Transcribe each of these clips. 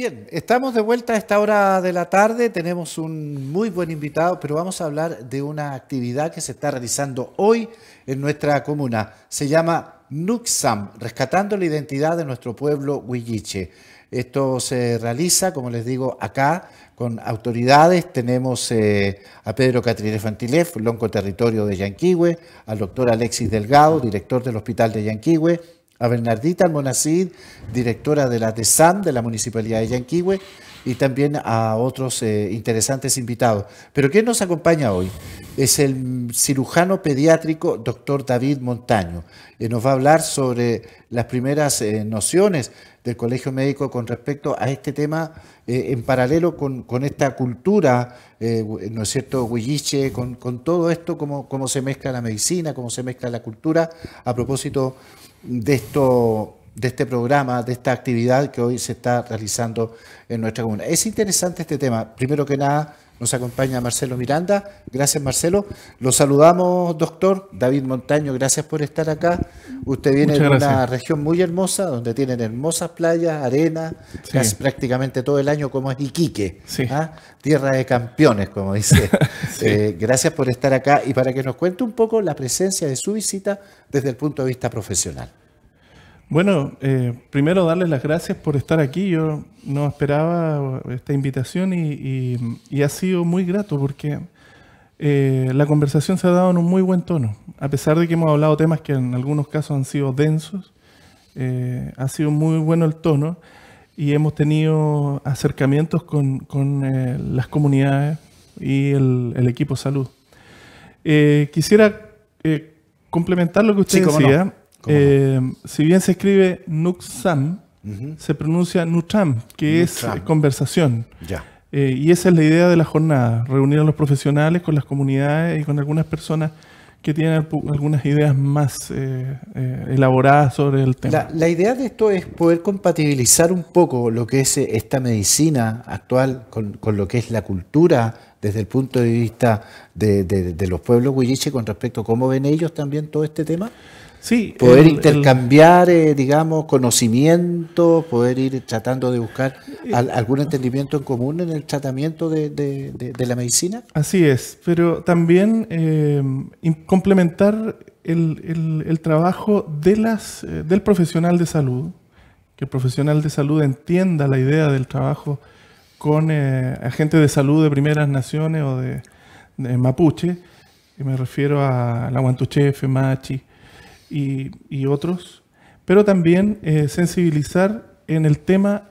Bien, estamos de vuelta a esta hora de la tarde, tenemos un muy buen invitado, pero vamos a hablar de una actividad que se está realizando hoy en nuestra comuna. Se llama Nuxam, rescatando la identidad de nuestro pueblo huilliche. Esto se realiza, como les digo, acá con autoridades. Tenemos eh, a Pedro Catrilef Fantilef, lonco territorio de Yanquihue, al doctor Alexis Delgado, director del hospital de Yanquihue, a Bernardita Almonacid, directora de la DESAN de la Municipalidad de Yanquihue, y también a otros eh, interesantes invitados. Pero ¿quién nos acompaña hoy? Es el cirujano pediátrico doctor David Montaño. y nos va a hablar sobre las primeras eh, nociones del Colegio Médico con respecto a este tema eh, en paralelo con, esta cultura, ¿no es cierto?, huilliche, con, todo esto, cómo, cómo se mezcla la medicina, cómo se mezcla la cultura, a propósito de, esto, de este programa, de esta actividad que hoy se está realizando en nuestra comuna. Es interesante este tema, primero que nada, nos acompaña Marcelo Miranda. Gracias, Marcelo. Lo saludamos, doctor. David Montaño, gracias por estar acá. Usted viene de una región muy hermosa, donde tienen hermosas playas, arena, casi prácticamente todo el año, como es Iquique. ¿ah? Tierra de campeones, como dice. Eh, gracias por estar acá y para que nos cuente un poco la presencia de su visita desde el punto de vista profesional. Bueno, eh, primero darles las gracias por estar aquí. Yo no esperaba esta invitación y, ha sido muy grato porque eh, la conversación se ha dado en un muy buen tono. A pesar de que hemos hablado temas que en algunos casos han sido densos, eh, ha sido muy bueno el tono y hemos tenido acercamientos con, las comunidades y el, equipo salud. quisiera complementar lo que usted decía. Eh, si bien se escribe Nuxam, se pronuncia Nutram, que es conversación. Ya. Eh, y esa es la idea de la jornada, reunir a los profesionales con las comunidades y con algunas personas que tienen algunas ideas más eh, elaboradas sobre el tema. La, idea de esto es poder compatibilizar un poco lo que es esta medicina actual con, lo que es la cultura desde el punto de vista de, de los pueblos huilliche con respecto a cómo ven ellos también todo este tema poder intercambiar, eh, digamos, conocimientos, poder ir tratando de buscar eh, algún entendimiento en común en el tratamiento de, la medicina. Así es, pero también eh, complementar el, trabajo de las, del profesional de salud, que el profesional de salud entienda la idea del trabajo con agentes de salud de primeras naciones o de, mapuche, me refiero a la Guantuche, Machi y, otros, pero también eh, sensibilizar en el tema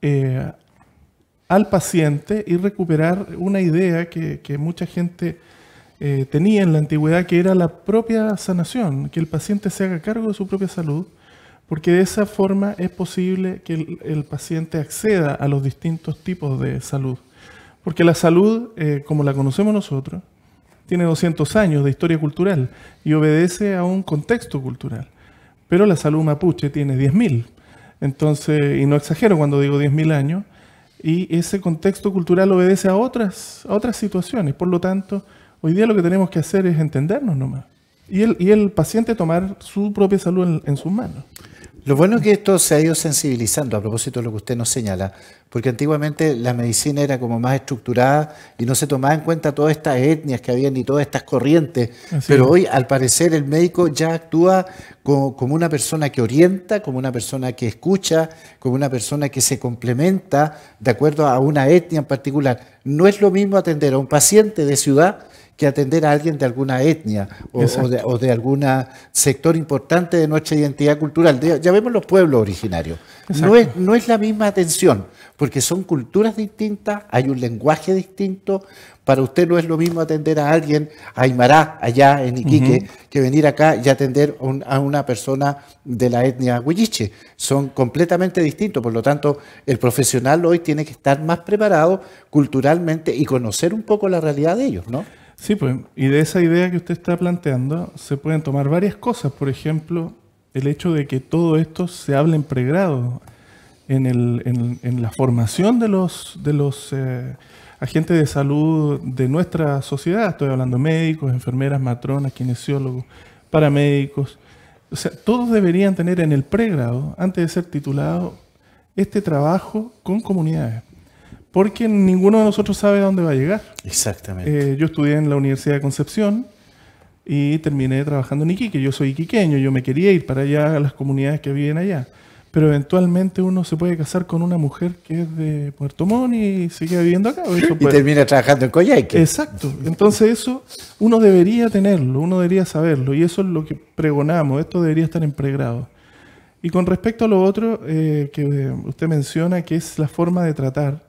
eh, al paciente y recuperar una idea que, mucha gente eh, tenía en la antigüedad, que era la propia sanación, que el paciente se haga cargo de su propia salud, porque de esa forma es posible que el paciente acceda a los distintos tipos de salud. Porque la salud, como la conocemos nosotros, tiene 200 años de historia cultural y obedece a un contexto cultural. Pero la salud mapuche tiene 10.000. Entonces, y no exagero cuando digo 10.000 años, y ese contexto cultural obedece a otras, otras situaciones. Por lo tanto, hoy día lo que tenemos que hacer es entendernos nomás. Y el, y el paciente tomar su propia salud en, en sus manos. Lo bueno es que esto se ha ido sensibilizando, a propósito de lo que usted nos señala, porque antiguamente la medicina era como más estructurada y no se tomaba en cuenta todas estas etnias que habían ni todas estas corrientes. Pero hoy, al parecer, el médico ya actúa como, una persona que orienta, como una persona que escucha, como una persona que se complementa de acuerdo a una etnia en particular. No es lo mismo atender a un paciente de ciudad que atender a alguien de alguna etnia o, de, algún sector importante de nuestra identidad cultural. ya vemos los pueblos originarios. No es, no es la misma atención porque son culturas distintas, hay un lenguaje distinto. Para usted no es lo mismo atender a alguien a Aymará allá en Iquique que venir acá y atender a una persona de la etnia huilliche. Son completamente distintos, por lo tanto, el profesional hoy tiene que estar más preparado culturalmente y conocer un poco la realidad de ellos, ¿no? Sí, pues, y de esa idea que usted está planteando se pueden tomar varias cosas, por ejemplo, el hecho de que todo esto se hable en pregrado en, la formación de los, eh, agentes de salud de nuestra sociedad. Estoy hablando médicos, enfermeras, matronas, kinesiólogos, paramédicos. O sea, todos deberían tener en el pregrado, antes de ser titulado, este trabajo con comunidades. Porque ninguno de nosotros sabe a dónde va a llegar. Exactamente. Eh, yo estudié en la Universidad de Concepción y terminé trabajando en Iquique. Yo soy iquiqueño, yo me quería ir para allá, a las comunidades que viven allá pero eventualmente uno se puede casar con una mujer que es de Puerto Montt y sigue viviendo acá. Y termina trabajando en Coyhaique. Exacto. Entonces eso uno debería tenerlo, uno debería saberlo, y eso es lo que pregonamos, esto debería estar en pregrado. Y con respecto a lo otro eh, que usted menciona, que es la forma de tratar,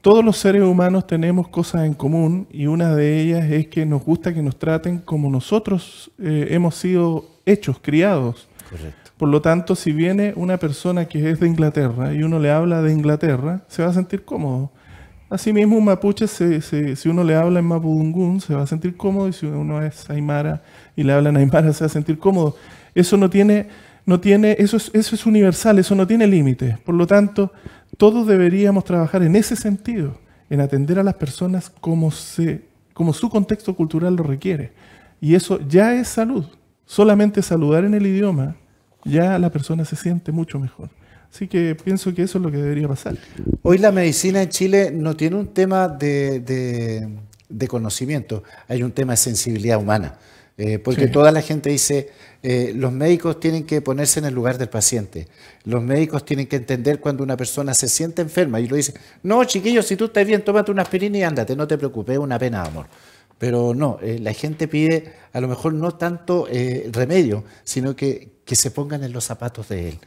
todos los seres humanos tenemos cosas en común y una de ellas es que nos gusta que nos traten como nosotros eh, hemos sido hechos, criados. Correcto. Por lo tanto, si viene una persona que es de Inglaterra y uno le habla de Inglaterra, se va a sentir cómodo. Asimismo, un mapuche, si uno le habla en mapudungún, se va a sentir cómodo, y si uno es aymara y le hablan aymara, se va a sentir cómodo. Eso no tiene, no tiene eso, es, eso es universal, eso no tiene límites. Por lo tanto, todos deberíamos trabajar en ese sentido, en atender a las personas como, se, como su contexto cultural lo requiere. Y eso ya es salud. Solamente saludar en el idioma ya la persona se siente mucho mejor. Así que pienso que eso es lo que debería pasar. Hoy la medicina en Chile no tiene un tema de, conocimiento, hay un tema de sensibilidad humana. Eh, porque toda la gente dice, eh, los médicos tienen que ponerse en el lugar del paciente, los médicos tienen que entender cuando una persona se siente enferma y lo dice, no, chiquillo, si tú estás bien, tómate una aspirina y ándate, no te preocupes, una pena amor. Pero no, eh, la gente pide a lo mejor no tanto remedio, sino que que se pongan en los zapatos de Él.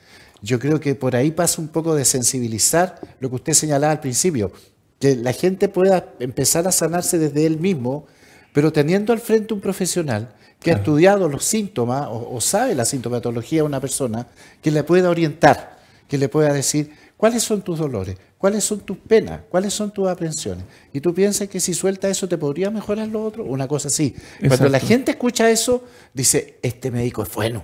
Yo creo que por ahí pasa un poco de sensibilizar lo que usted señalaba al principio, que la gente pueda empezar a sanarse desde Él mismo, pero teniendo al frente un profesional que ha estudiado los síntomas o, sabe la sintomatología de una persona, que le pueda orientar, que le pueda decir cuáles son tus dolores, cuáles son tus penas, cuáles son tus aprensiones. Y tú piensas que si suelta eso te podría mejorar lo otro, una cosa así. Cuando la gente escucha eso, dice, este médico es bueno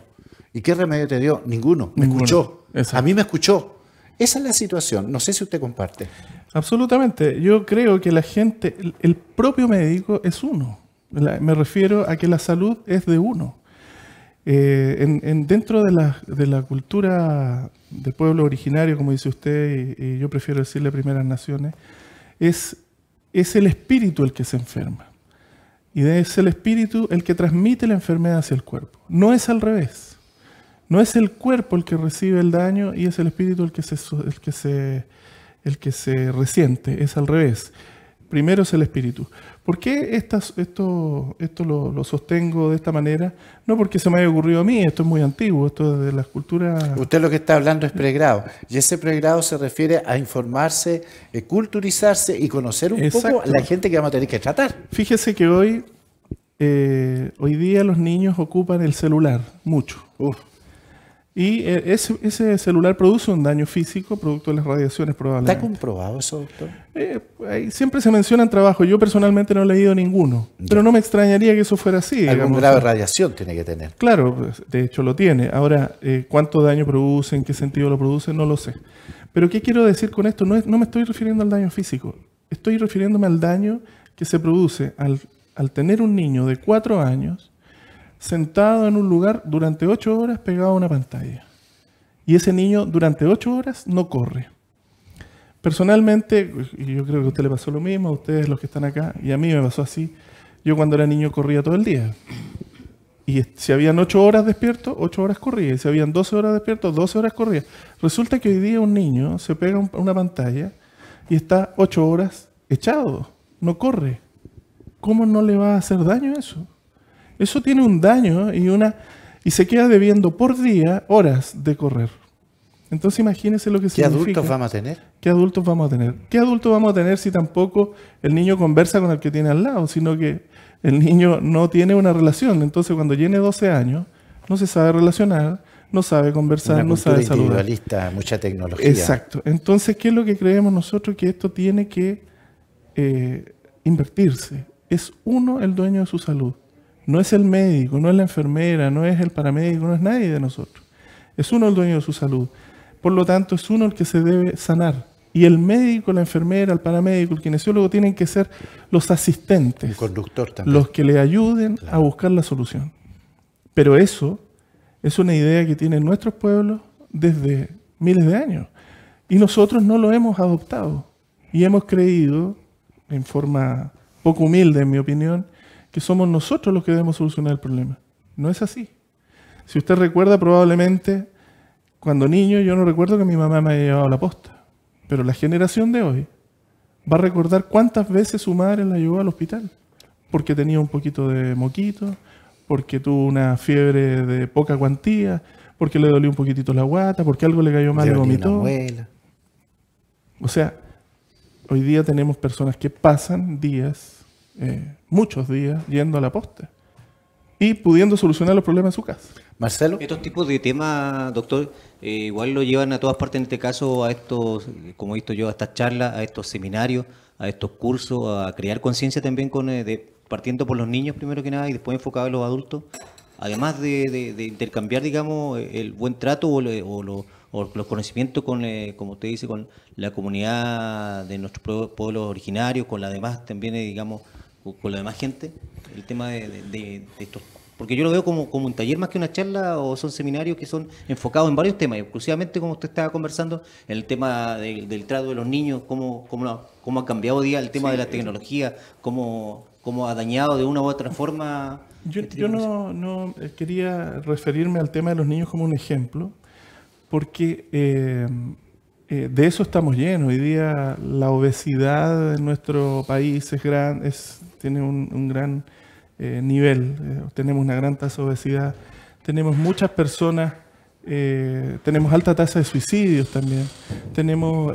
¿Y qué remedio te dio? Ninguno. Me escuchó. A mí me escuchó. Esa es la situación. No sé si usted comparte. Absolutamente. Yo creo que la gente, el propio médico es uno. me refiero a que la salud es de uno. Eh, dentro de la, cultura del pueblo originario, como dice usted, y, yo prefiero decirle Primeras Naciones, es el espíritu el que se enferma. Y es el espíritu el que transmite la enfermedad hacia el cuerpo. No es al revés. No es el cuerpo el que recibe el daño y es el espíritu el que se, el que se, el que se resiente, es al revés. Primero es el espíritu. ¿Por qué esto, esto lo, sostengo de esta manera? No porque se me haya ocurrido a mí, esto es muy antiguo, esto es de las culturas... Usted lo que está hablando es pregrado, y ese pregrado se refiere a informarse, eh, culturizarse y conocer un poco a la gente que vamos a tener que tratar. Fíjese que hoy, eh, hoy día los niños ocupan el celular mucho. Uf. Y eh, ese, celular produce un daño físico producto de las radiaciones probablemente. ¿Está comprobado eso, doctor? Eh, siempre se mencionan trabajos. Yo personalmente no he leído ninguno. Pero no me extrañaría que eso fuera así. Algún grave radiación tiene que tener. Claro, pues, de hecho lo tiene. Ahora, eh, cuánto daño produce, en qué sentido lo produce, no lo sé. Pero ¿qué quiero decir con esto? No, no me estoy refiriendo al daño físico. Estoy refiriéndome al daño que se produce al, al tener un niño de cuatro años sentado en un lugar durante ocho horas pegado a una pantalla. Y ese niño durante ocho horas no corre. Personalmente, y yo creo que a usted le pasó lo mismo, a ustedes los que están acá, y a mí me pasó así, yo cuando era niño corría todo el día. Y si habían ocho horas despierto, ocho horas corría. Y si habían 12 horas despierto, doce horas corría. Resulta que hoy día un niño se pega a una pantalla y está ocho horas echado, no corre. ¿Cómo no le va a hacer daño eso? Eso tiene un daño y, una, y se queda debiendo por día horas de correr. Entonces imagínense lo que significa. ¿Qué adultos vamos a tener? ¿Qué adultos vamos a tener? ¿Qué adultos vamos a tener si tampoco el niño conversa con el que tiene al lado, sino que el niño no tiene una relación? Entonces cuando tiene 12 años, no se sabe relacionar, no sabe conversar, no sabe saludar. mucha tecnología. Exacto. Entonces, ¿qué es lo que creemos nosotros? Que esto tiene que eh, invertirse. Es uno el dueño de su salud. No es el médico, no es la enfermera, no es el paramédico, no es nadie de nosotros. Es uno el dueño de su salud. Por lo tanto, es uno el que se debe sanar. Y el médico, la enfermera, el paramédico, el kinesiólogo tienen que ser los asistentes. El conductor también. Los que le ayuden a buscar la solución. Pero eso es una idea que tienen nuestros pueblos desde miles de años. Y nosotros no lo hemos adoptado. Y hemos creído, en forma poco humilde en mi opinión, que somos nosotros los que debemos solucionar el problema. No es así. Si usted recuerda, probablemente cuando niño yo no recuerdo que mi mamá me haya llevado la posta, pero la generación de hoy va a recordar cuántas veces su madre la llevó al hospital, porque tenía un poquito de moquito, porque tuvo una fiebre de poca cuantía, porque le dolió un poquitito la guata, porque algo le cayó mal y vomitó. O sea, hoy día tenemos personas que pasan días eh, muchos días yendo a la posta y pudiendo solucionar los problemas en su casa. Marcelo. Estos tipos de temas, doctor, eh, igual lo llevan a todas partes, en este caso, a estos, como he visto yo, a estas charlas, a estos seminarios, a estos cursos, a crear conciencia también con eh, partiendo por los niños primero que nada y después enfocado a los adultos, además de, intercambiar, digamos, el buen trato o, los conocimientos con, como usted dice, con la comunidad de nuestros pueblos originarios, con la demás también, digamos, con, la demás gente, el tema de, estos... Porque yo lo veo como, como un taller más que una charla o son seminarios que son enfocados en varios temas, exclusivamente como usted estaba conversando, el tema del trato de los niños, cómo, cómo, cómo ha cambiado día el tema de la tecnología, cómo, cómo ha dañado de una u otra forma. Yo, este no, no, eh, quería referirme al tema de los niños como un ejemplo, porque... Eh, eh, de eso estamos llenos. Hoy día la obesidad en nuestro país es, grande, es tiene un, gran eh, nivel, eh, tenemos una gran tasa de obesidad, tenemos muchas personas, eh, tenemos alta tasa de suicidios también, tenemos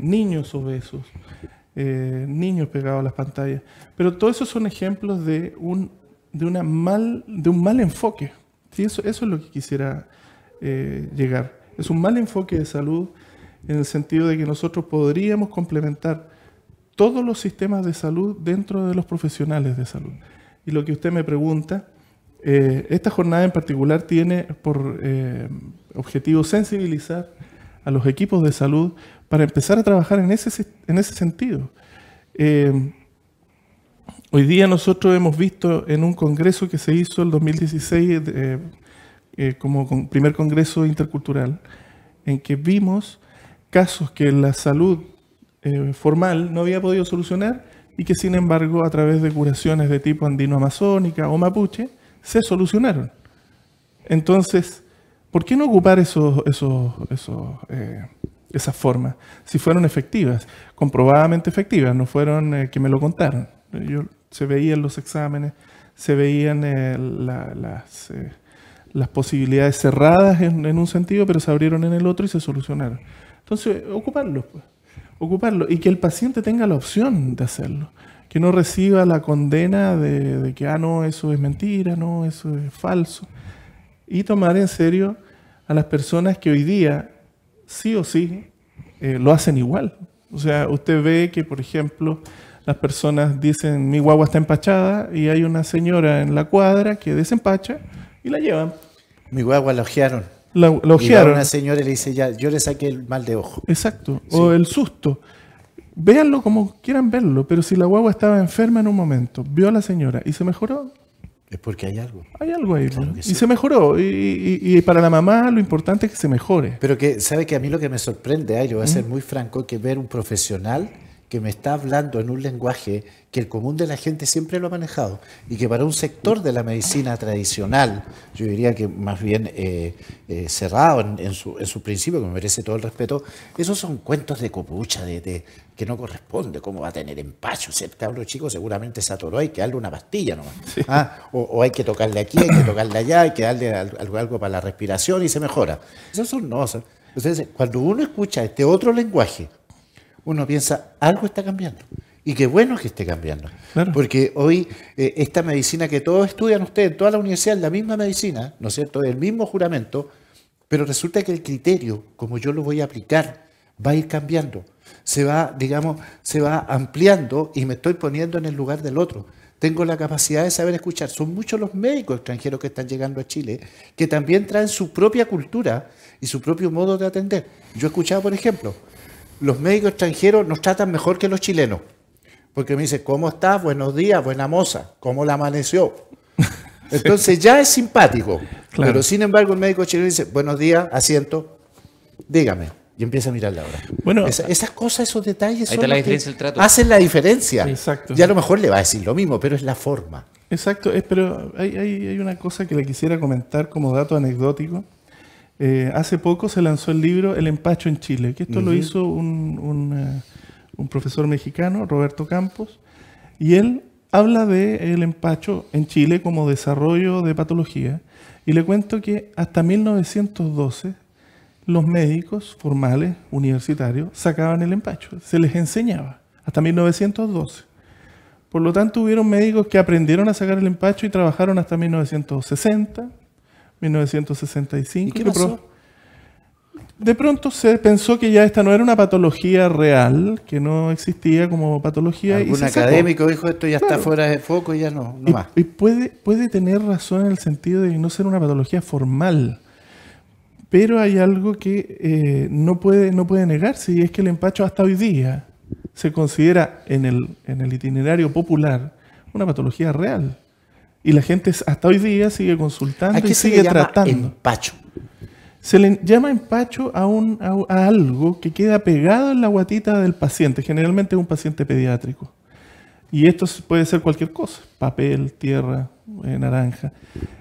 niños obesos, niños pegados a las pantallas, pero todos esos son ejemplos de un, de una mal, de un mal enfoque. eso, eso es lo que quisiera llegar. Es un mal enfoque de salud en el sentido de que nosotros podríamos complementar todos los sistemas de salud dentro de los profesionales de salud. Y lo que usted me pregunta, eh, esta jornada en particular tiene por eh, objetivo sensibilizar a los equipos de salud para empezar a trabajar en ese, en ese sentido. Eh, hoy día nosotros hemos visto en un congreso que se hizo el 2016 como primer congreso intercultural, en que vimos casos que la salud eh, formal no había podido solucionar y que sin embargo a través de curaciones de tipo andino-amazónica o mapuche se solucionaron. Entonces, ¿por qué no ocupar esos, eh, esas formas si fueron efectivas, comprobadamente efectivas, no fueron eh, que me lo contaron? Yo, se veían los exámenes, se veían las las posibilidades cerradas en, en, un sentido, pero se abrieron en el otro y se solucionaron. Entonces, ocuparlos. Pues ocuparlo y que el paciente tenga la opción de hacerlo. Que no reciba la condena de, que, ah, no, eso es mentira, no, eso es falso. Y tomar en serio a las personas que hoy día sí o sí eh, lo hacen igual. O sea, usted ve que, por ejemplo, las personas dicen, mi guagua está empachada y hay una señora en la cuadra que desempacha y la llevan. Mi guagua la la, la y una señora le dice, ya, yo le saqué el mal de ojo. Exacto, o el susto. Véanlo como quieran verlo, pero si la guagua estaba enferma en un momento, vio a la señora y se mejoró. Es porque hay algo. Hay algo ahí. Y se mejoró. Y, y, para la mamá lo importante es que se mejore. Pero que, ¿sabe que a mí lo que me sorprende, yo voy a ser muy franco, que ver un profesional que me está hablando en un lenguaje que el común de la gente siempre lo ha manejado y que para un sector de la medicina tradicional, yo diría que más bien eh, eh, cerrado en, su, principio, que me merece todo el respeto, esos son cuentos de copucha, de, que no corresponde, cómo va a tener empacho, si el cabro chico seguramente se atoró, hay que darle una pastilla nomás, ¿ah? o, hay que tocarle aquí, hay que tocarle allá, hay que darle algo, algo para la respiración y se mejora. Esos son no, entonces, cuando uno escucha este otro lenguaje, uno piensa, algo está cambiando. Y qué bueno que esté cambiando. Porque hoy eh, esta medicina que todos estudian ustedes, toda la universidad, es la misma medicina, ¿no es cierto? El mismo juramento, pero resulta que el criterio, como yo lo voy a aplicar, va a ir cambiando. Se va, digamos, se va ampliando y me estoy poniendo en el lugar del otro. Tengo la capacidad de saber escuchar. Son muchos los médicos extranjeros que están llegando a Chile que también traen su propia cultura y su propio modo de atender. Yo he escuchado, por ejemplo, los médicos extranjeros nos tratan mejor que los chilenos. Porque me dice ¿cómo estás? Buenos días, buena moza, ¿cómo la amaneció? Entonces ya es simpático. Pero sin embargo, el médico chileno dice, buenos días, asiento, dígame. Y empieza a mirar la hora. Bueno, esas cosas, esos detalles la diferencia, hacen la diferencia. exacto. Y a lo mejor le va a decir lo mismo, pero es la forma. Exacto, pero hay, hay una cosa que le quisiera comentar como dato anecdótico. Eh, hace poco se lanzó el libro El empacho en Chile, que esto lo hizo eh, un, profesor mexicano, Roberto Campos, y él habla de el empacho en Chile como desarrollo de patología. Y le cuento que hasta 1912 los médicos formales, universitarios, sacaban el empacho, se les enseñaba, hasta 1912. Por lo tanto, hubieron médicos que aprendieron a sacar el empacho y trabajaron hasta 1960, 1965. De pronto se pensó que ya esta no era una patología real, que no existía como patología. y académico dijo esto ya está fuera de foco y ya no, más. Y puede, puede tener razón en el sentido de no ser una patología formal, pero hay algo que eh, no, puede, no puede negarse y es que el empacho hasta hoy día se considera en el, en el, itinerario popular una patología real. Y la gente hasta hoy día sigue consultando y sigue se tratando. Empacho. Se le llama empacho a, un, a, algo que queda pegado en la guatita del paciente, generalmente es un paciente pediátrico. Y esto puede ser cualquier cosa, papel, tierra, eh, naranja.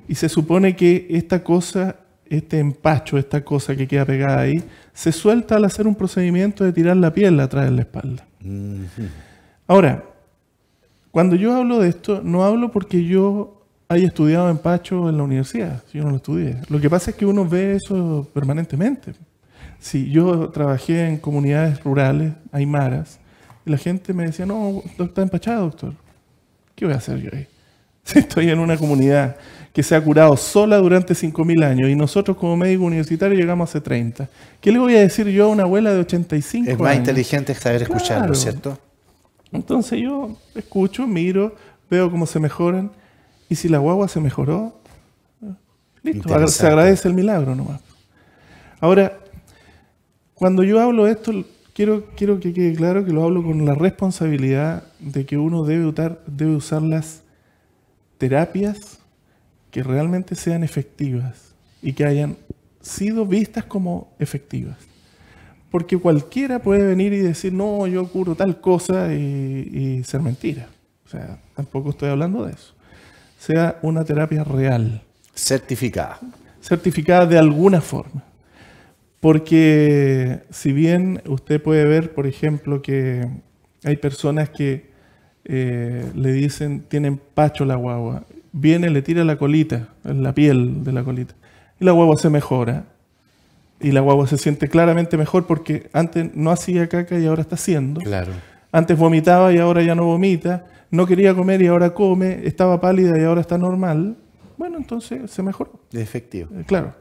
Y se supone que esta cosa, este empacho, esta cosa que queda pegada ahí, se suelta al hacer un procedimiento de tirar la piel atrás de la espalda. Ahora, cuando yo hablo de esto, no hablo porque yo haya estudiado en Pacho en la universidad, si yo no lo estudié. Lo que pasa es que uno ve eso permanentemente. Si yo trabajé en comunidades rurales, aymaras, y la gente me decía, no, está empachado, doctor. ¿Qué voy a hacer yo ahí? Si estoy en una comunidad que se ha curado sola durante 5.000 años y nosotros como médico universitario llegamos hace 30. ¿Qué le voy a decir yo a una abuela de 85 años? Es más inteligente saber escucharlo, ¿cierto? Entonces yo escucho, miro, veo cómo se mejoran. Y si la guagua se mejoró, listo, se agradece el milagro nomás. Ahora, cuando yo hablo de esto, quiero, quiero que quede claro que lo hablo con la responsabilidad de que uno debe debe usar las terapias que realmente sean efectivas y que hayan sido vistas como efectivas porque cualquiera puede venir y decir, no, yo curo tal cosa y, ser mentira. O sea, tampoco estoy hablando de eso. Sea una terapia real. Certificada. Certificada de alguna forma. Porque si bien usted puede ver, por ejemplo, que hay personas que eh, le dicen, tienen pacho la guagua, viene, le tira la colita, la piel de la colita, y la guagua se mejora y la guagua se siente claramente mejor porque antes no hacía caca y ahora está haciendo. Claro. Antes vomitaba y ahora ya no vomita. No quería comer y ahora come. Estaba pálida y ahora está normal. Bueno, entonces se mejoró. de Efectivo. Eh, claro.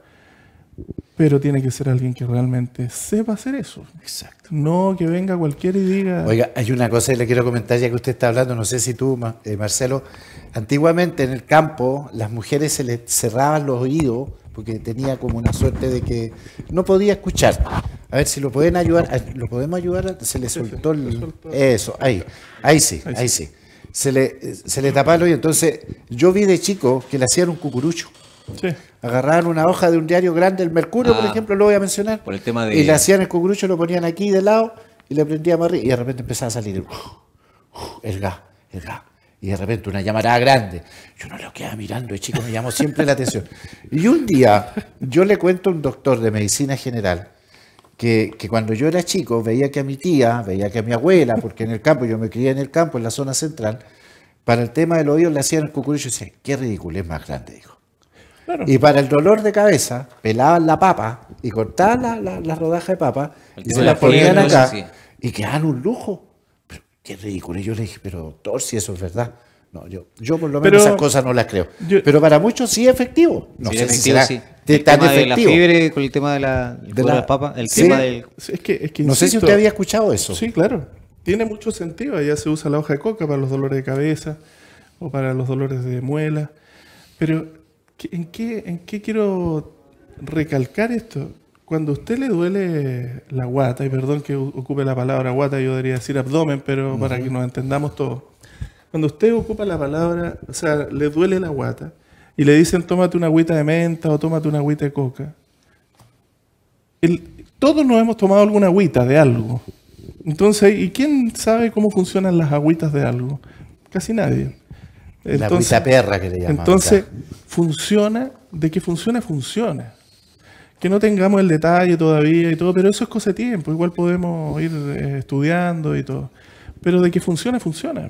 Pero tiene que ser alguien que realmente sepa hacer eso. Exacto. No que venga cualquiera y diga. Oiga, hay una cosa que le quiero comentar ya que usted está hablando. No sé si tú, eh, Marcelo. Antiguamente en el campo, las mujeres se les cerraban los oídos porque tenía como una suerte de que no podía escuchar. A ver si lo pueden ayudar, lo podemos ayudar, se le soltó el... Eso, ahí, ahí sí, ahí sí. Se le, se le tapaba el oído. Entonces, yo vi de chico que le hacían un cucurucho. Sí. Agarraban una hoja de un diario grande, el Mercurio, por ah, ejemplo, lo voy a mencionar. Por el tema de... Y le hacían el cucurucho, lo ponían aquí de lado y le a arriba y de repente empezaba a salir el gas, el gas y de repente una llamarada grande. Yo no lo quedaba mirando, el eh, chico, me llamó siempre la atención. Y un día yo le cuento a un doctor de medicina general que, cuando yo era chico veía que a mi tía, veía que a mi abuela, porque en el campo, yo me crié en el campo, en la zona central, para el tema del oído le hacían el cucurillo, y decía, qué ridículo, es más grande, dijo. Y para el dolor de cabeza, pelaban la papa y cortaban las la, la rodajas de papa y se la ponían acá y quedaban un lujo qué ridículo. Y yo le dije, pero doctor, si eso es verdad. No, yo, yo por lo menos esas cosas no las creo. pero para muchos sí es efectivo. No sé si será el tema De la fiebre, con el tema de, la, el tema del... no sé si usted había escuchado eso. Sí, claro. Tiene mucho sentido. Allá se usa la hoja de coca para los dolores de cabeza o para los dolores de muela. Pero, ¿en qué, en qué quiero recalcar esto? cuando a usted le duele la guata, y perdón que ocupe la palabra guata, yo debería decir abdomen, pero para que nos entendamos todos. Cuando usted ocupa la palabra, o sea, le duele la guata, y le dicen tómate una agüita de menta o tómate una agüita de coca, todos nos hemos tomado alguna agüita de algo. Entonces, ¿y quién sabe cómo funcionan las agüitas de algo? Casi nadie. Entonces, la agüita perra que le llaman. Entonces, funciona, de que funciona, funciona que no tengamos el detalle todavía y todo, pero eso es cosa de tiempo, igual podemos ir eh, estudiando y todo. Pero de que funcione, funciona.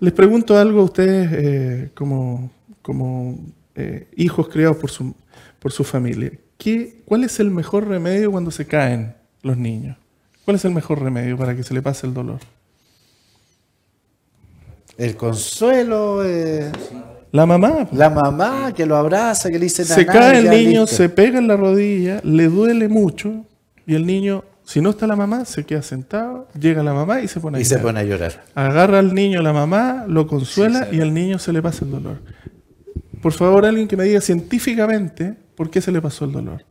Les pregunto algo a ustedes eh, como, como eh, hijos criados por su, por su familia. ¿Qué, ¿Cuál es el mejor remedio cuando se caen los niños? ¿Cuál es el mejor remedio para que se le pase el dolor? El consuelo. es... La mamá. La mamá que lo abraza, que le dice Se cae el niño, se pega en la rodilla, le duele mucho y el niño, si no está la mamá, se queda sentado, llega la mamá y se pone a llorar. Y se pone a llorar. Agarra al niño la mamá, lo consuela y al niño se le pasa el dolor. Por favor, alguien que me diga científicamente por qué se le pasó el dolor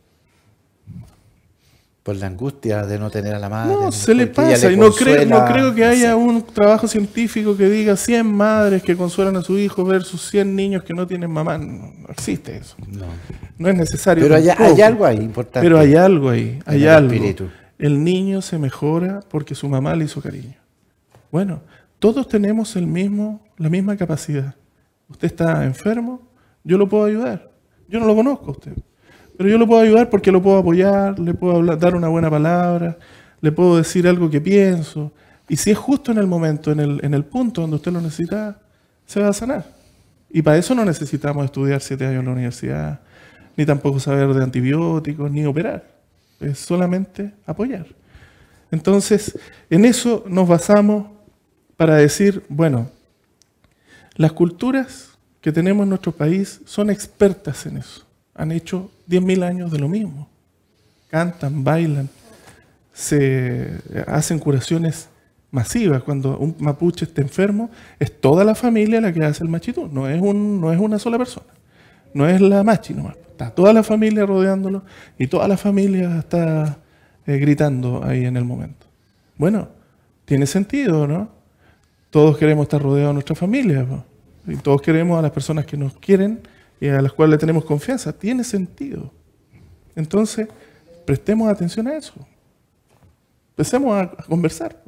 por la angustia de no tener a la madre. No, se le pasa, y no, creo, que haya un trabajo científico que diga 100 madres que consuelan a su hijo versus 100 niños que no tienen mamá. No, existe eso. No. no es necesario. Pero hay, algo ahí importante. Pero hay algo ahí, hay algo. El niño se mejora porque su mamá le hizo cariño. Bueno, todos tenemos el mismo, la misma capacidad. Usted está enfermo, yo lo puedo ayudar. Yo no lo conozco a usted. Pero yo lo puedo ayudar porque lo puedo apoyar, le puedo dar una buena palabra, le puedo decir algo que pienso. Y si es justo en el momento, en el, en el punto donde usted lo necesita, se va a sanar. Y para eso no necesitamos estudiar siete años en la universidad, ni tampoco saber de antibióticos, ni operar. Es solamente apoyar. Entonces, en eso nos basamos para decir, bueno, las culturas que tenemos en nuestro país son expertas en eso. Han hecho 10.000 años de lo mismo. Cantan, bailan, se hacen curaciones masivas. Cuando un mapuche está enfermo, es toda la familia la que hace el machito. no es, un, no es una sola persona, no es la machi nomás. Está toda la familia rodeándolo y toda la familia está eh, gritando ahí en el momento. Bueno, tiene sentido, ¿no? Todos queremos estar rodeados de nuestra familia y todos queremos a las personas que nos quieren y a las cuales le tenemos confianza, tiene sentido. Entonces, prestemos atención a eso. Empecemos a, a conversar.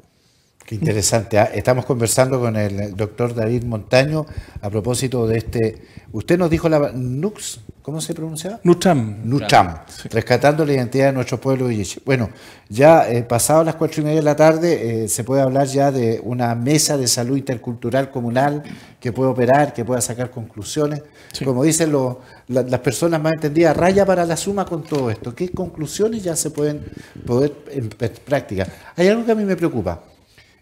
Qué interesante. ¿ah? Estamos conversando con el doctor David Montaño a propósito de este. Usted nos dijo la NUX, ¿cómo se pronunciaba? Nucham. Nucham. rescatando la identidad de nuestro pueblo. Bueno, ya eh, pasado las cuatro y media de la tarde eh, se puede hablar ya de una mesa de salud intercultural comunal que puede operar, que pueda sacar conclusiones. Como dicen los, las personas más entendidas, raya para la suma con todo esto. ¿Qué conclusiones ya se pueden poder en em, práctica? Hay algo que a mí me preocupa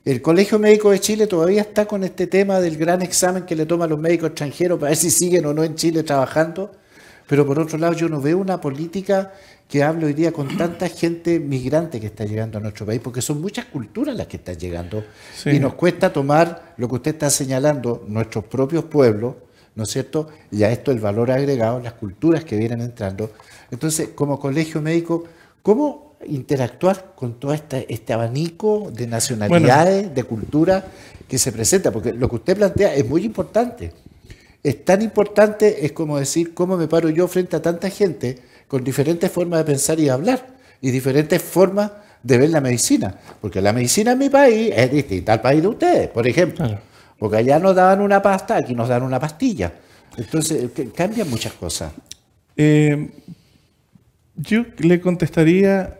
el Colegio Médico de Chile todavía está con este tema del gran examen que le toman los médicos extranjeros para ver si siguen o no en Chile trabajando. Pero por otro lado, yo no veo una política que hable hoy día con tanta gente migrante que está llegando a nuestro país, porque son muchas culturas las que están llegando. Y nos cuesta tomar lo que usted está señalando, nuestros propios pueblos, ¿no es cierto? Y a esto el valor agregado, las culturas que vienen entrando. Entonces, como colegio médico, ¿cómo interactuar con todo este, este abanico de nacionalidades, de cultura que se presenta, porque lo que usted plantea es muy importante. Es tan importante, es como decir, ¿cómo me paro yo frente a tanta gente con diferentes formas de pensar y de hablar y diferentes formas de ver la medicina? Porque la medicina en mi país es distinta al país de ustedes, por ejemplo. Porque allá nos daban una pasta, aquí nos dan una pastilla. Entonces, cambian muchas cosas. Eh, yo le contestaría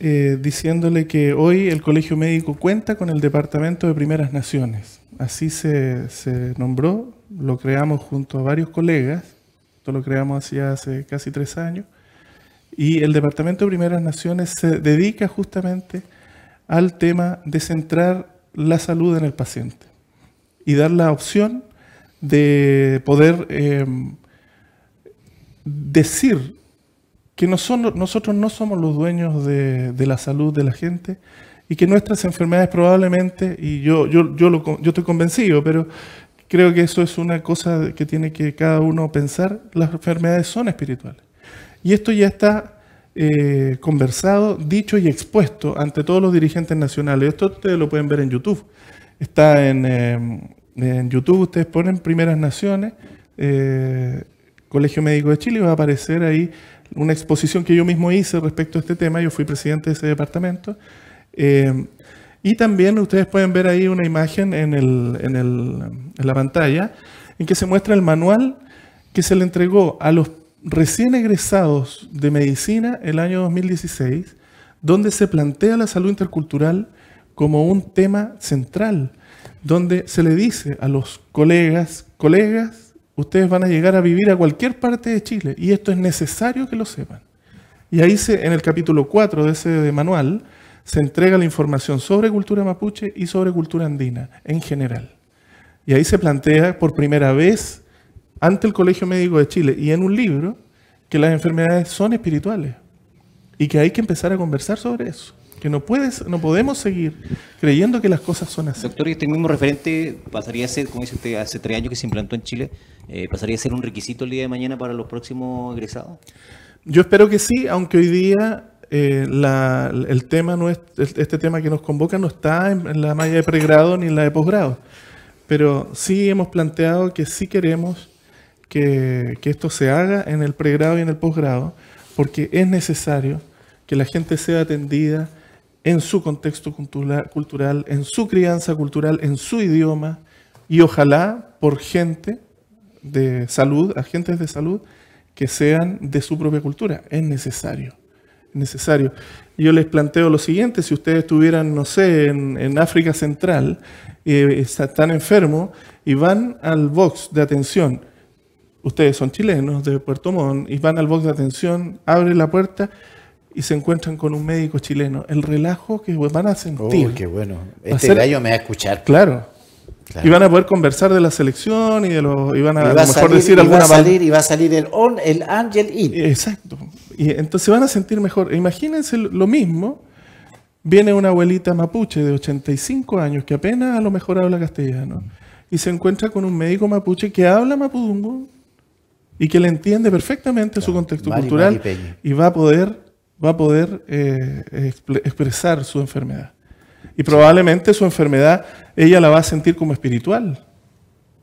eh, diciéndole que hoy el Colegio Médico cuenta con el Departamento de Primeras Naciones. Así se, nombró, lo creamos junto a varios colegas, esto lo creamos hace casi tres años, y el Departamento de Primeras Naciones se dedica justamente al tema de centrar la salud en el paciente y dar la opción de poder em, decir que nosotros no somos los dueños de, la salud de la gente y que nuestras enfermedades probablemente, y yo, yo, yo, estoy convencido, pero creo que eso es una cosa que tiene que cada uno pensar, las enfermedades son espirituales. Y esto ya está eh, conversado, dicho y expuesto ante todos los dirigentes nacionales. Esto ustedes lo pueden ver en YouTube. Está en, eh, YouTube, ustedes ponen Primeras Naciones, eh, Colegio Médico de Chile, y va a aparecer ahí una exposición que yo mismo hice respecto a este tema, yo fui presidente de ese departamento. Eh, y también ustedes pueden ver ahí una imagen en, en la pantalla en que se muestra el manual que se le entregó a los recién egresados de medicina el año 2016, donde se plantea la salud intercultural como un tema central, donde se le dice a los colegas, colegas ustedes van a llegar a vivir a cualquier parte de Chile y esto es necesario que lo sepan. Y ahí se, en el capítulo 4 de ese manual se entrega la información sobre cultura mapuche y sobre cultura andina en general. Y ahí se plantea por primera vez ante el Colegio Médico de Chile y en un libro que las enfermedades son espirituales y que hay que empezar a conversar sobre eso que no puedes, no podemos seguir creyendo que las cosas son así. Doctor, y este mismo referente pasaría a ser, como dice usted, hace tres años que se implantó en Chile, eh, pasaría a ser un requisito el día de mañana para los próximos egresados. Yo espero que sí, aunque hoy día eh, el tema no es, este tema que nos convoca no está en, la malla de pregrado ni en la de posgrado, pero sí hemos planteado que sí queremos que, que esto se haga en el pregrado y en el posgrado, porque es necesario que la gente sea atendida en su contexto cultural, en su crianza cultural, en su idioma, y ojalá por gente de salud, agentes de salud, que sean de su propia cultura. Es necesario, necesario. Yo les planteo lo siguiente, si ustedes estuvieran, no sé, en, África Central, eh, están enfermos y van al box de atención, ustedes son chilenos de Puerto Montt, y van al box de atención, abren la puerta, y se encuentran con un médico chileno. El relajo que van a oh, sentir. Oh, qué bueno. Este gallo me va a escuchar. Claro. Y van a poder conversar de la selección y de los. van a, y a, mejor salir, decir alguna. va a salir, y va a salir el el angel in. Exacto. Y entonces van a sentir mejor. E imagínense lo mismo. Viene una abuelita mapuche de 85 años que apenas a lo mejor habla castellano. Y se encuentra con un médico mapuche que habla mapudungun y que le entiende perfectamente su contexto cultural y va a poder va a poder eh, expresar su enfermedad. Y probablemente su enfermedad ella la va a sentir como espiritual.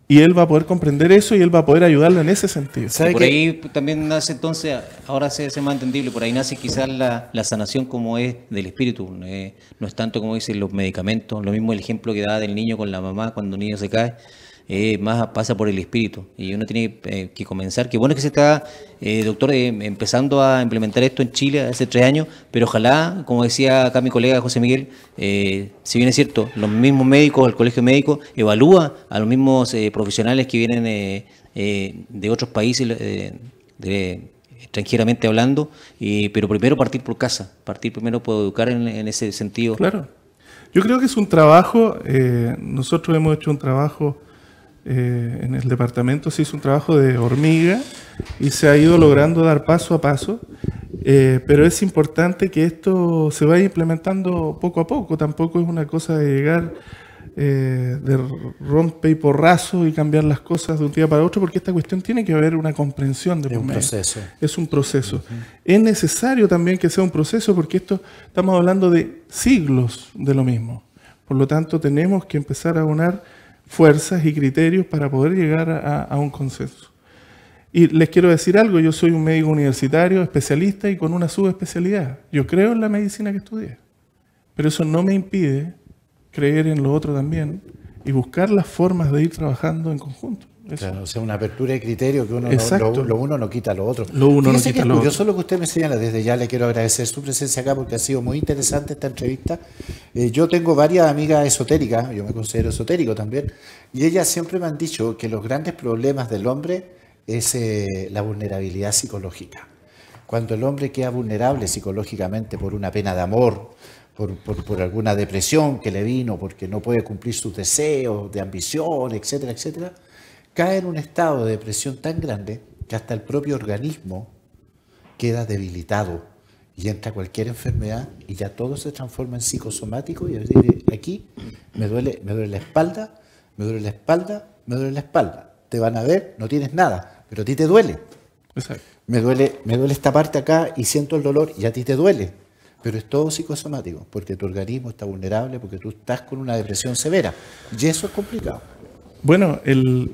Y él va a poder comprender eso y él va a poder ayudarla en ese sentido. por ahí también nace entonces, ahora se hace más entendible, por ahí nace quizás la, la sanación como es del espíritu, eh, no es tanto como dicen los medicamentos, lo mismo el ejemplo que da del niño con la mamá cuando un niño se cae, eh, más pasa por el espíritu. Y uno tiene eh, que comenzar. que bueno que se está, eh, doctor, empezando a implementar esto en Chile hace tres años, pero ojalá, como decía acá mi colega José Miguel, si bien es cierto, los mismos médicos, el colegio médico evalúa a los mismos profesionales que vienen de otros países. de, extranjeramente hablando, pero primero partir por casa, partir primero por educar en, ese sentido. Claro. Yo creo que es un trabajo, eh, nosotros hemos hecho un trabajo eh, en el departamento se hizo un trabajo de hormiga y se ha ido logrando dar paso a paso, eh, pero es importante que esto se vaya implementando poco a poco, tampoco es una cosa de llegar eh, de rompe y porrazo y cambiar las cosas de un día para otro, porque esta cuestión tiene que haber una comprensión de es un proceso. Es un proceso. Es necesario también que sea un proceso, porque estamos hablando de siglos de lo mismo. Por lo tanto, tenemos que empezar a unar fuerzas y criterios para poder llegar a, un consenso. Y les quiero decir algo, yo soy un médico universitario, especialista y con una subespecialidad. Yo creo en la medicina que estudié, pero eso no me impide creer en lo otro también y buscar las formas de ir trabajando en conjunto o sea, una apertura de criterio que uno no, lo, uno no quita lo otro. Lo uno no quita lo otro yo solo que usted me señala. Desde ya le quiero agradecer su presencia acá porque ha sido muy interesante esta entrevista. Eh, yo tengo varias amigas esotéricas, yo me considero esotérico también, y ellas siempre me han dicho que los grandes problemas del hombre es eh, la vulnerabilidad psicológica. Cuando el hombre queda vulnerable psicológicamente por una pena de amor, por, por, por, alguna depresión que le vino, porque no puede cumplir sus deseos de ambición, etcétera, etcétera, cae en un estado de depresión tan grande que hasta el propio organismo queda debilitado y entra cualquier enfermedad y ya todo se transforma en psicosomático y aquí me duele, me duele la espalda, me duele la espalda, me duele la espalda. Te van a ver, no tienes nada, pero a ti te duele. Exacto. Me duele, me duele esta parte acá y siento el dolor y a ti te duele. Pero es todo psicosomático, porque tu organismo está vulnerable, porque tú estás con una depresión severa. Y eso es complicado. Bueno, el,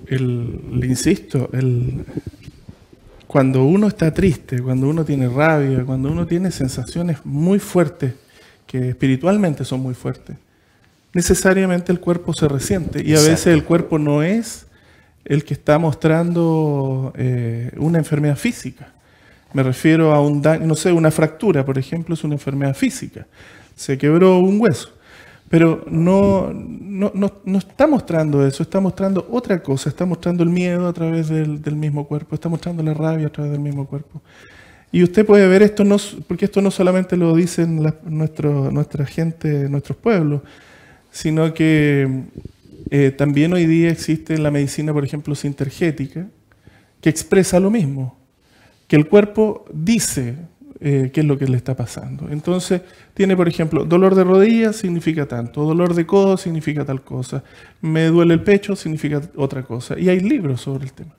insisto, el, cuando uno está triste, cuando uno tiene rabia, cuando uno tiene sensaciones muy fuertes, que espiritualmente son muy fuertes, necesariamente el cuerpo se resiente y a veces el cuerpo no es el que está mostrando eh, una enfermedad física. Me refiero a un daño, no sé, una fractura, por ejemplo, es una enfermedad física. Se quebró un hueso. Pero no, no, está mostrando eso, está mostrando otra cosa, está mostrando el miedo a través del, mismo cuerpo, está mostrando la rabia a través del mismo cuerpo. Y usted puede ver esto, no, porque esto no solamente lo dicen nuestro, nuestra gente, nuestros pueblos, sino que eh, también hoy día existe la medicina, por ejemplo, sintergética, que expresa lo mismo, que el cuerpo dice, eh, qué es lo que le está pasando. Entonces, tiene, por ejemplo, dolor de rodillas significa tanto, dolor de codo significa tal cosa, me duele el pecho significa otra cosa. Y hay libros sobre el tema.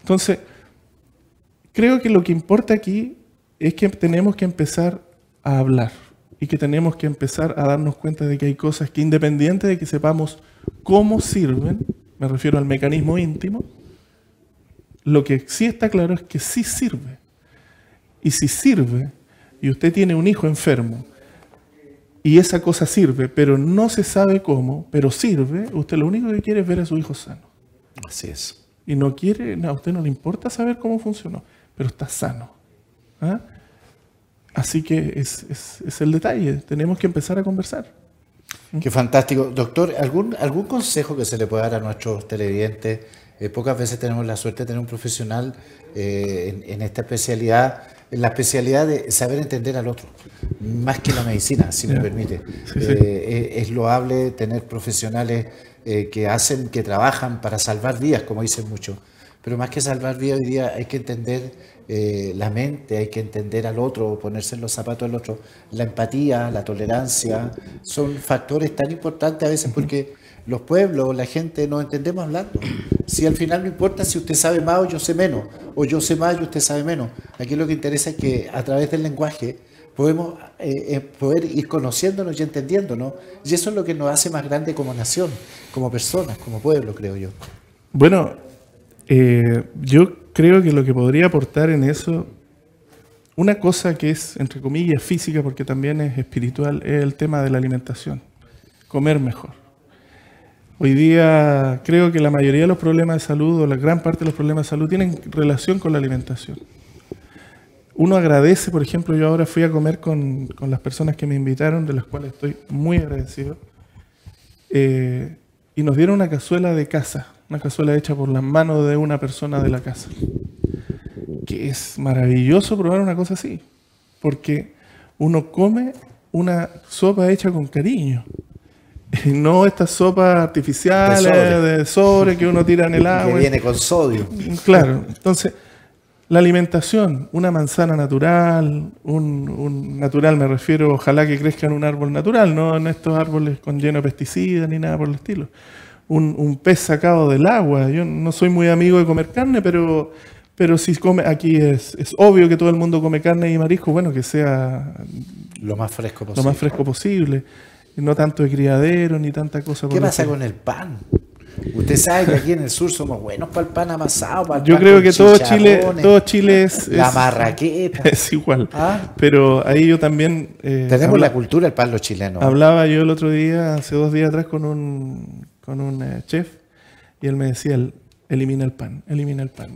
Entonces, creo que lo que importa aquí es que tenemos que empezar a hablar y que tenemos que empezar a darnos cuenta de que hay cosas que independiente de que sepamos cómo sirven, me refiero al mecanismo íntimo, lo que sí está claro es que sí sirve y si sirve, y usted tiene un hijo enfermo, y esa cosa sirve, pero no se sabe cómo, pero sirve, usted lo único que quiere es ver a su hijo sano. Así es. Y no quiere, a usted no le importa saber cómo funcionó, pero está sano. ¿ah? Así que es, el detalle, tenemos que empezar a conversar. ¿Mm? Qué fantástico. Doctor, ¿algún, ¿algún consejo que se le pueda dar a nuestros televidentes? Eh, pocas veces tenemos la suerte de tener un profesional eh, en, esta especialidad la especialidad de saber entender al otro, más que la medicina, si me permite. Eh, eh, es, loable tener profesionales eh, que hacen, que trabajan para salvar vidas, como dicen muchos. Pero más que salvar vidas hoy día hay que entender la mente, hay que entender al otro, ponerse en los zapatos del otro. La empatía, la tolerancia, son factores tan importantes a veces porque los pueblos, la gente, nos entendemos hablando. Si al final no importa si usted sabe más o yo sé menos, o yo sé más y usted sabe menos. Aquí lo que interesa es que a través del lenguaje podemos eh, eh, poder ir conociéndonos y entendiéndonos. Y eso es lo que nos hace más grande como nación, como personas, como pueblo, creo yo. Bueno, eh, yo creo que lo que podría aportar en eso, una cosa que es, entre comillas, física, porque también es espiritual, es el tema de la alimentación. Comer mejor Hoy día creo que la mayoría de los problemas de salud, o la gran parte de los problemas de salud, tienen relación con la alimentación. Uno agradece, por ejemplo, yo ahora fui a comer con, las personas que me invitaron, de las cuales estoy muy agradecido, eh, y nos dieron una cazuela de casa, una cazuela hecha por las manos de una persona de la casa. Que es maravilloso probar una cosa así, porque uno come una sopa hecha con cariño No estas sopas artificiales de sobre. que uno tira en el agua. Que viene con sodio. Claro. Entonces, la alimentación, una manzana natural, un, natural me refiero, ojalá que crezca en un árbol natural, no en estos árboles con lleno de pesticidas ni nada por el estilo. Un, pez sacado del agua. Yo no soy muy amigo de comer carne, pero pero si come, aquí es, es, obvio que todo el mundo come carne y marisco, bueno, que sea lo más fresco posible. Lo más fresco posible no tanto de criadero ni tanta cosa. ¿Qué pasa con el pan? Usted sabe que aquí en el sur somos buenos para el pan amasado, para el Yo creo que todo Chile, es, La marraqueta. Es igual. ¿Ah? Pero ahí yo también... Eh, Tenemos la cultura, el pan los chilenos. Hablaba yo el otro día, hace dos días atrás, con un, con un eh, chef y él me decía, Elimina el pan, elimina el pan.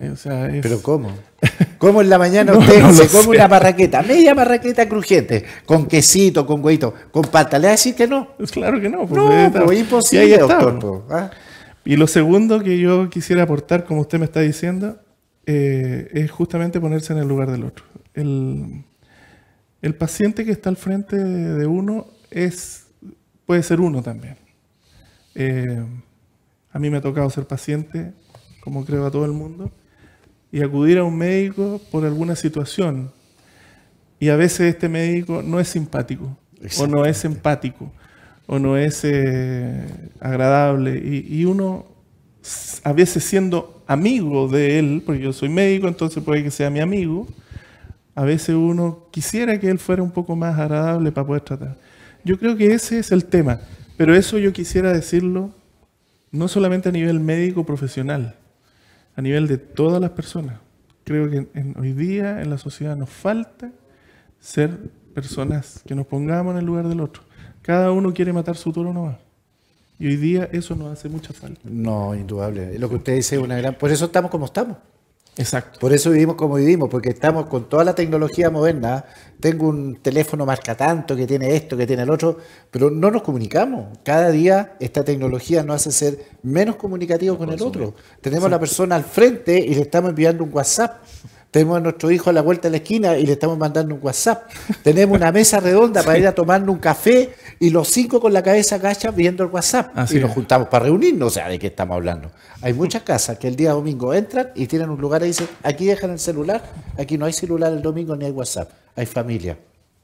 ¿Pero cómo? ¿Cómo en la mañana usted se come una barraqueta, media barraqueta crujiente, con quesito, con huevito, con pata? ¿Le que no? Pues claro que no. no, imposible, y lo segundo que yo quisiera aportar, como usted me está diciendo, eh, es justamente ponerse en el lugar del otro. El, paciente que está al frente de uno es, puede ser uno también. Eh, a mí me ha tocado ser paciente como creo a todo el mundo, y acudir a un médico por alguna situación. Y a veces este médico no es simpático, o no es empático, o no es eh, agradable. Y, y, uno, a veces siendo amigo de él, porque yo soy médico, entonces puede que sea mi amigo, a veces uno quisiera que él fuera un poco más agradable para poder tratar. Yo creo que ese es el tema, pero eso yo quisiera decirlo no solamente a nivel médico profesional, a nivel de todas las personas. Creo que en, hoy día en la sociedad nos falta ser personas que nos pongamos en el lugar del otro. Cada uno quiere matar su toro nomás. Y hoy día eso nos hace mucha falta. No, indudable. Lo que usted dice es una gran... Por eso estamos como estamos. Exacto. Por eso vivimos como vivimos, porque estamos con toda la tecnología moderna. Tengo un teléfono marca tanto, que tiene esto, que tiene el otro, pero no nos comunicamos. Cada día esta tecnología nos hace ser menos comunicativos con el otro. Tenemos a la persona al frente y le estamos enviando un WhatsApp. Tenemos a nuestro hijo a la vuelta de la esquina y le estamos mandando un WhatsApp. Tenemos una mesa redonda para ir a tomarnos un café y los cinco con la cabeza gacha viendo el WhatsApp. Así y nos juntamos para reunirnos, o sea, ¿de qué estamos hablando? Hay muchas casas que el día domingo entran y tienen un lugar y dicen, aquí dejan el celular, aquí no hay celular el domingo ni hay WhatsApp, hay familia.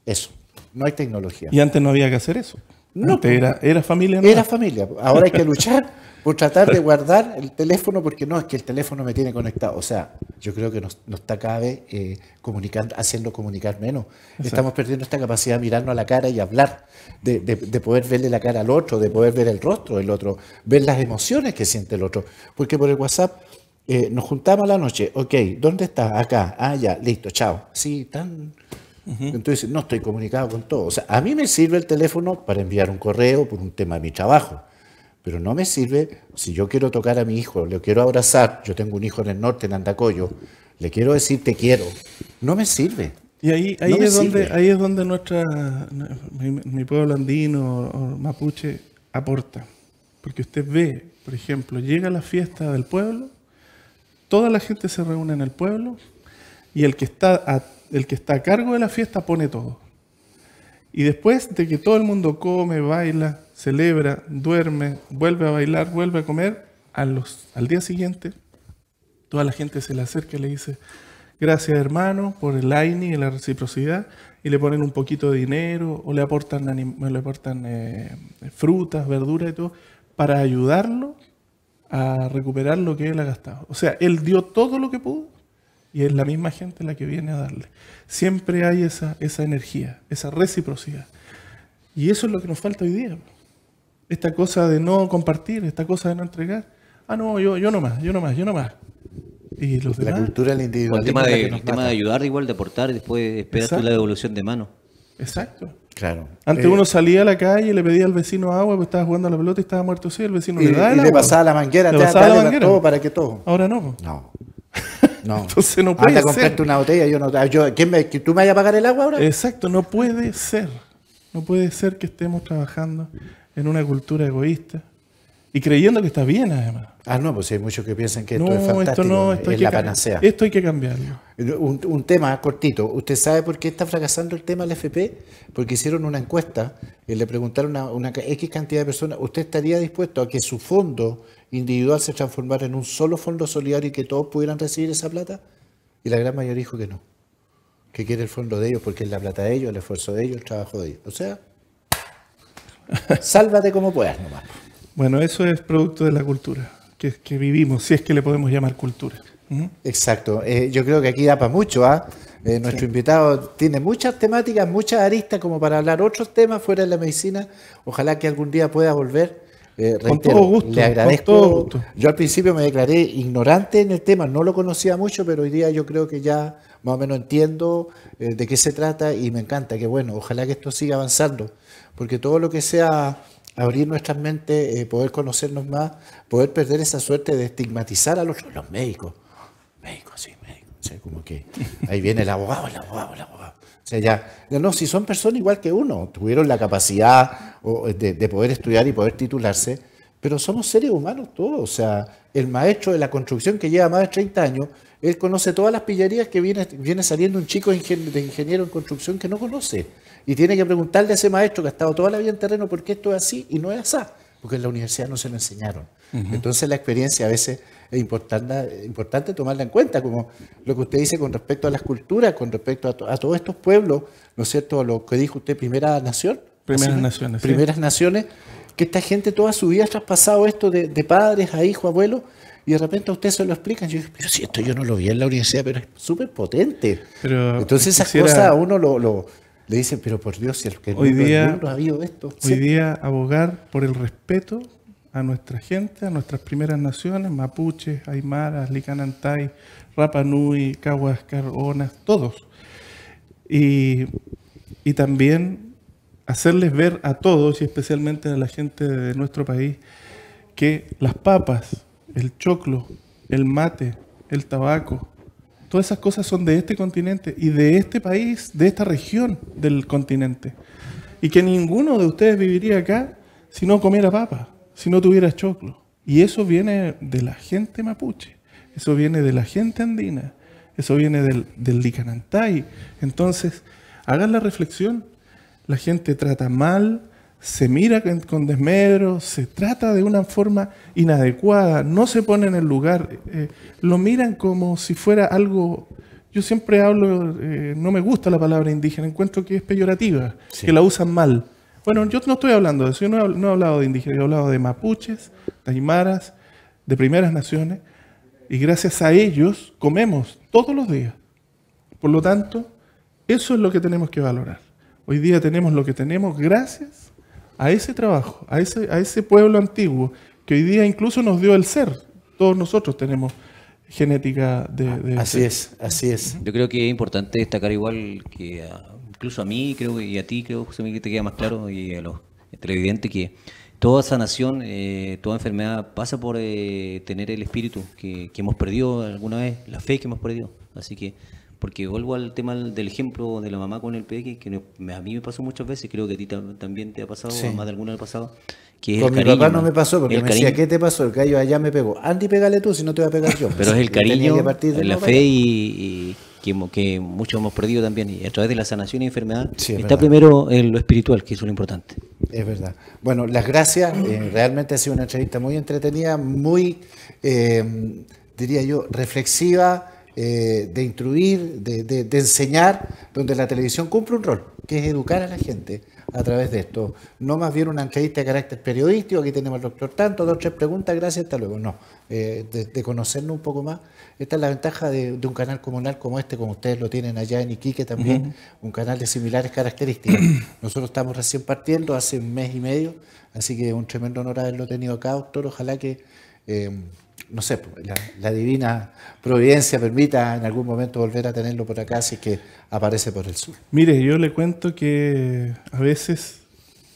Eso, no hay tecnología. Y antes no había que hacer eso. No, pues. era, familia. Era familia. Pues. Ahora hay que luchar por tratar de guardar el teléfono porque no, es que el teléfono me tiene conectado. O sea, yo creo que nos, está cabe eh, comunicar, haciendo comunicar menos. Estamos perdiendo esta capacidad de mirarnos a la cara y hablar, de, poder verle la cara al otro, de poder ver el rostro del otro, ver las emociones que siente el otro. Porque por el WhatsApp eh, nos juntamos la noche, ok, ¿dónde estás? Acá, ah, ya, listo, chao. Sí, tan entonces, no estoy comunicado con todo. O sea, a mí me sirve el teléfono para enviar un correo por un tema de mi trabajo, pero no me sirve si yo quiero tocar a mi hijo, le quiero abrazar, yo tengo un hijo en el norte, en Andacoyo, le quiero decir te quiero, no me sirve. Y ahí, ahí, es, donde, ahí es donde nuestra, mi, pueblo andino mapuche aporta. Porque usted ve, por ejemplo, llega la fiesta del pueblo, toda la gente se reúne en el pueblo y el que está a el que está a cargo de la fiesta pone todo. Y después de que todo el mundo come, baila, celebra, duerme, vuelve a bailar, vuelve a comer, al día siguiente toda la gente se le acerca y le dice, gracias hermano por el AINI y la reciprocidad, y le ponen un poquito de dinero o le aportan, eh, frutas, verduras y todo, para ayudarlo a recuperar lo que él ha gastado. O sea, él dio todo lo que pudo y es la misma gente la que viene a darle. Siempre hay esa, esa energía, esa reciprocidad. Y eso es lo que nos falta hoy día. Esta cosa de no compartir, esta cosa de no entregar. Ah, no, yo, yo no más, yo no más, yo no más. Y los la cultura del individuo El tema, de, el tema de, ayudar, igual de aportar, después esperar la devolución de mano. Exacto. Claro. Antes eh, uno salía a la calle, le pedía al vecino agua, porque estaba jugando a la pelota y estaba muerto sí, el vecino le y le pasaba la manguera, le pasaba la manguera. Todo para que todo. Ahora no. Pues. No. No. Entonces no puede una botella, yo no. ¿Tú me vas a pagar el agua ahora? Exacto, no puede ser. No puede ser que estemos trabajando en una cultura egoísta y creyendo que está bien, además. Ah, no, pues hay muchos que piensan que esto es fantástico, esto no, es la panacea. Esto hay que cambiarlo. Un, un, tema cortito. ¿Usted sabe por qué está fracasando el tema del FP? Porque hicieron una encuesta y le preguntaron a una X cantidad de personas, ¿usted estaría dispuesto a que su fondo individual se transformara en un solo fondo solidario y que todos pudieran recibir esa plata? Y la gran mayoría dijo que no, que quiere el fondo de ellos porque es la plata de ellos, el esfuerzo de ellos, el trabajo de ellos. O sea, sálvate como puedas nomás. Bueno, eso es producto de la cultura que, que vivimos, si es que le podemos llamar cultura. ¿Mm? Exacto, eh, yo creo que aquí da para mucho. ¿ah? Eh, nuestro invitado tiene muchas temáticas, muchas aristas como para hablar otros temas fuera de la medicina. Ojalá que algún día pueda volver eh, con todo gusto. agradezco. Yo al principio me declaré ignorante en el tema, no lo conocía mucho, pero hoy día yo creo que ya más o menos entiendo eh, de qué se trata y me encanta, que bueno, ojalá que esto siga avanzando, porque todo lo que sea abrir nuestras mentes, eh, poder conocernos más, poder perder esa suerte de estigmatizar a los, los médicos. Médicos, sí, médicos. como que ahí viene el abogado, el abogado, el abogado. O sea, ya, no, si son personas igual que uno, tuvieron la capacidad eh, de, poder estudiar y poder titularse, pero somos seres humanos todos. O sea, el maestro de la construcción que lleva más de 30 años, él conoce todas las pillerías que viene, viene saliendo un chico de ingeniero en construcción que no conoce. Y tiene que preguntarle a ese maestro que ha estado toda la vida en terreno por qué esto es así y no es así, porque en la universidad no se lo enseñaron. Entonces la experiencia a veces es importante, importante tomarla en cuenta, como lo que usted dice con respecto a las culturas, con respecto a, todos estos pueblos, ¿no es cierto? lo que dijo usted, Primera Nación. Primeras Naciones. Primeras Naciones, que esta gente toda su vida ha traspasado esto de, padres a hijos, abuelos, y de repente a usted se lo explican. Yo digo, pero si esto yo no lo vi en la universidad, pero es súper potente. Entonces esas cosas a uno lo, le dicen, pero por Dios, si el que hoy día, ha habido esto. Hoy día abogar por el respeto a nuestra gente, a nuestras primeras naciones, mapuches, aymaras, licanantay, rapanui, caguas, carbonas, todos. Y, y también hacerles ver a todos y especialmente a la gente de nuestro país que las papas, el choclo, el mate, el tabaco, todas esas cosas son de este continente y de este país, de esta región del continente. Y que ninguno de ustedes viviría acá si no comiera papa si no tuviera choclo. Y eso viene de la gente mapuche, eso viene de la gente andina, eso viene del, del Licanantay. Entonces, hagan la reflexión. La gente trata mal, se mira con desmedro, se trata de una forma inadecuada, no se pone en el lugar, eh, lo miran como si fuera algo... Yo siempre hablo, eh, no me gusta la palabra indígena, encuentro que es peyorativa, que la usan mal. Bueno, yo no estoy hablando de eso, yo no he, hablado de indígenas, he hablado de mapuches, de aymaras, de primeras naciones, y gracias a ellos comemos todos los días. Por lo tanto, eso es lo que tenemos que valorar. Hoy día tenemos lo que tenemos gracias a ese trabajo, a ese, a ese pueblo antiguo, que hoy día incluso nos dio el ser. Todos nosotros tenemos genética de... así es, así es. Yo creo que es importante destacar igual que ah, incluso a mí creo y a ti creo, José Miguel, te queda más claro y a los televidentes que toda sanación, eh, toda enfermedad pasa por eh, tener el espíritu que, hemos perdido alguna vez, la fe que hemos perdido. Así que, porque vuelvo al tema del ejemplo de la mamá con el peque, que a mí me pasó muchas veces, creo que a ti también te ha pasado, más de alguna vez pasado. Que con mi papá no me pasó porque me decía, ¿qué te pasó? El callo allá me pegó. Andy, pégale tú, si no te voy a pegar yo. Pero es el cariño, la fe y, y que, muchos hemos perdido también, y a través de la sanación y enfermedad, está primero en lo espiritual, que es lo importante. Es verdad. Bueno, las gracias. Eh, realmente ha sido una entrevista muy entretenida, muy, eh, diría yo, reflexiva. Eh, de instruir, de, enseñar, donde la televisión cumple un rol, que es educar a la gente, a través de esto. No más bien una entrevista de carácter periodístico, aquí tenemos al doctor tanto, dos, tres preguntas, gracias, hasta luego. No, eh, de, conocernos un poco más. Esta es la ventaja de, un canal comunal como este, como ustedes lo tienen allá en Iquique también, un canal de similares características. Nosotros estamos recién partiendo, hace un mes y medio, así que un tremendo honor haberlo tenido acá, doctor. Ojalá que... Eh, no sé, pues, la, divina providencia permita en algún momento volver a tenerlo por acá si que aparece por el sur. Mire, yo le cuento que a veces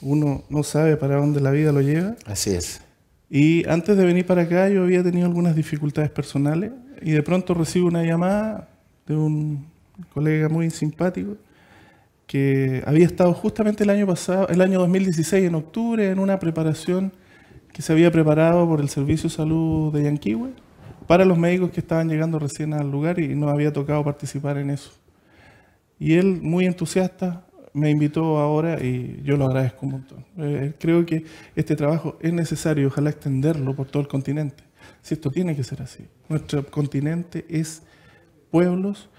uno no sabe para dónde la vida lo lleva. Así es. Y antes de venir para acá yo había tenido algunas dificultades personales y de pronto recibo una llamada de un colega muy simpático que había estado justamente el año pasado, el año 2016 en octubre en una preparación que se había preparado por el Servicio de Salud de Yanquiwe para los médicos que estaban llegando recién al lugar y no había tocado participar en eso. Y él, muy entusiasta, me invitó ahora y yo lo agradezco un montón. Eh, creo que este trabajo es necesario, ojalá extenderlo por todo el continente. Si esto tiene que ser así. Nuestro continente es pueblos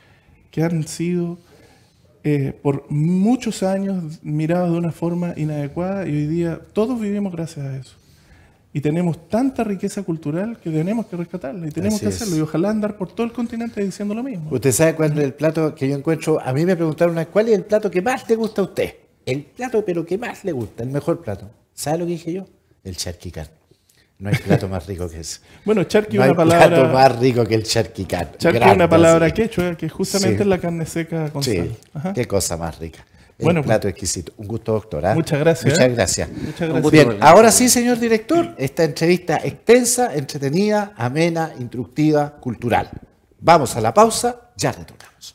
que han sido eh, por muchos años mirados de una forma inadecuada y hoy día todos vivimos gracias a eso. Y tenemos tanta riqueza cultural que tenemos que rescatarla y tenemos que hacerlo. Y ojalá andar por todo el continente diciendo lo mismo. Usted sabe cuál el plato que yo encuentro. A mí me preguntaron, ¿cuál es el plato que más le gusta a usted? El plato, pero que más le gusta, el mejor plato. ¿Sabe lo que dije yo? El charquicán. No hay plato más rico que ese Bueno, charqui no una hay plato más rico que el charquicán. Charqui es una palabra quechua, que justamente es la carne seca con sí. sal. Qué cosa más rica plato exquisito. Un gusto, doctor. ¿ah? Muchas ¿eh? gracias. Muchas gracias. Bien, ahora sí, señor director, esta entrevista extensa, entretenida, amena, instructiva, cultural. Vamos a la pausa, ya retornamos.